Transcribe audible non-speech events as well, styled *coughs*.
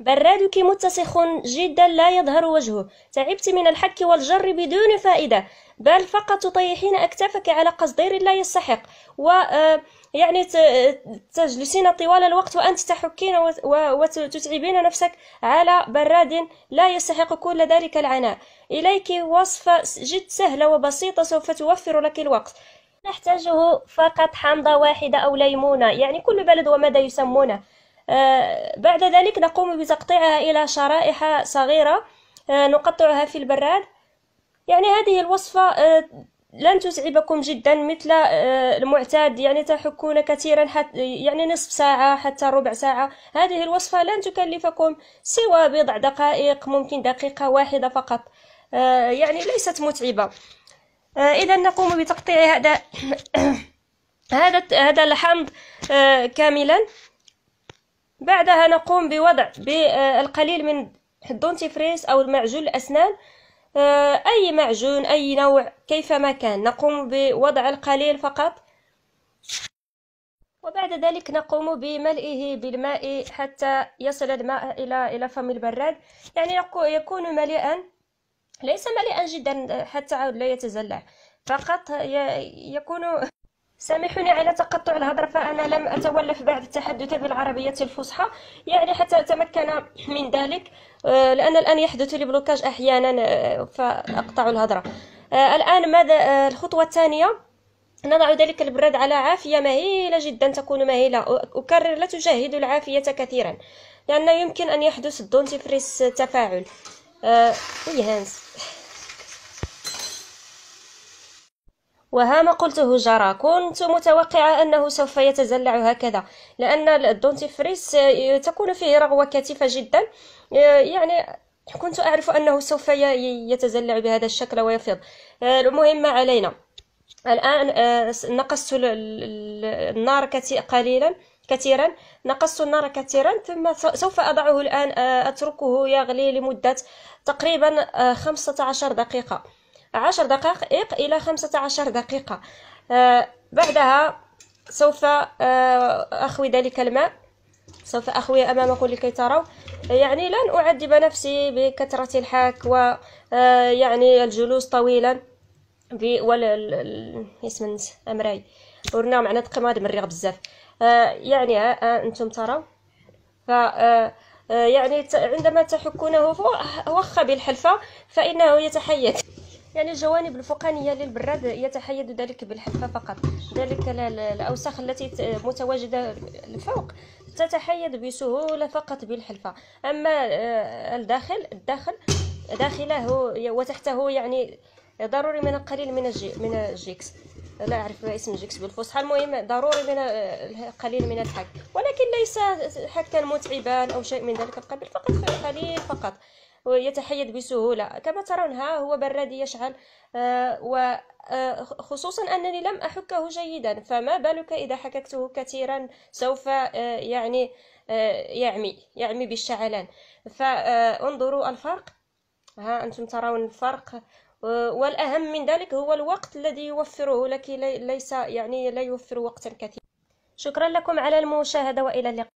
برادك متسخ جدا لا يظهر وجهه تعبت من الحك والجر بدون فائدة بل فقط تطيحين أكتافك على قصدير لا يستحق و آه، يعني تجلسين طوال الوقت وأنت تحكين وتتعبين نفسك على براد لا يستحق كل ذلك العناء إليك وصفة جد سهلة وبسيطة سوف توفر لك الوقت نحتاجه فقط حمضة واحدة أو ليمونة يعني كل بلد وماذا يسمونه آه، بعد ذلك نقوم بتقطيعها إلى شرائح صغيرة آه، نقطعها في البراد يعني هذه الوصفة آه، لن تتعبكم جدا مثل المعتاد يعني تحكون كثيرا حتى يعني نصف ساعة حتى ربع ساعة هذه الوصفة لن تكلفكم سوى بضع دقائق ممكن دقيقة واحدة فقط يعني ليست متعبة إذا نقوم بتقطيع هذا *coughs* هذا هذا الحمض كاملا بعدها نقوم بوضع بالقليل آه، من الدونتي فريس أو المعجون الأسنان آه، أي معجون أي نوع كيفما كان نقوم بوضع القليل فقط وبعد ذلك نقوم بملئه بالماء حتى يصل الماء إلى إلى فم البراد يعني يكون مليئا ليس مليئا جدا حتى لا يتزلع فقط يكون سامحوني على تقطع الهضرة فأنا لم أتولف بعد التحدث بالعربية الفصحى يعني حتى أتمكن من ذلك آه، لأن الآن يحدث لي بلوكاج أحيانا آه، فأقطع الهضرة آه، الآن ماذا الخطوة الثانية نضع ذلك البراد على عافية مهيلة جدا تكون مهيلة أكرر لا تجهد العافية كثيرا لأن يمكن أن يحدث الدونتيفريس تفاعل أه... إيه هانس وها ما قلته جرى كنت متوقعة أنه سوف يتزلع هكذا لأن الدونتيفريس آه، تكون فيه رغوة كثيفة جدا آه، يعني كنت أعرف أنه سوف يتزلع بهذا الشكل ويفيض آه، المهم علينا الآن نقصت النار قليلا كثيرا نقصت النار كثيرا ثم سوف أضعه الآن أتركه يغلي لمدة تقريبا 15 دقيقة عشر دقائق إلى خمسة عشر دقيقة آه، بعدها سوف آه، أخوي ذلك الماء سوف أخوي أمامكم لكي تروا يعني لن أعذب نفسي بكثرة الحاك ويعني آه، الجلوس طويلا في ولا اسم أمراي ورنا معنا تقماد مريغ بزاف يعني أنتم تروا ف يعني عندما تحكونه واخا بالحلفة فإنه يتحيك يعني الجوانب الفوقانية للبراد يتحيد ذلك بالحفة فقط ذلك الأوساخ التي متواجدة الفوق تتحيد بسهولة فقط بالحلفة أما آه، الداخل الداخل داخله وتحته يعني ضروري من القليل من الجي من الجيكس لا أعرف اسم الجيكس بالفصحى المهم ضروري من القليل من الحك ولكن ليس حكا متعبا أو شيء من ذلك القبيل فقط قليل فقط ويتحيد بسهولة كما ترون ها هو برادي يشعل آه، وخصوصا آه، أنني لم أحكه جيدا فما بالك إذا حككته كثيرا سوف آه، يعني يعمي يعمي بالشعلان فانظروا الفرق ها أنتم ترون الفرق والأهم من ذلك هو الوقت الذي يوفره لك ليس يعني لا يوفر وقتا كثيرا شكرا لكم على المشاهدة وإلى اللقاء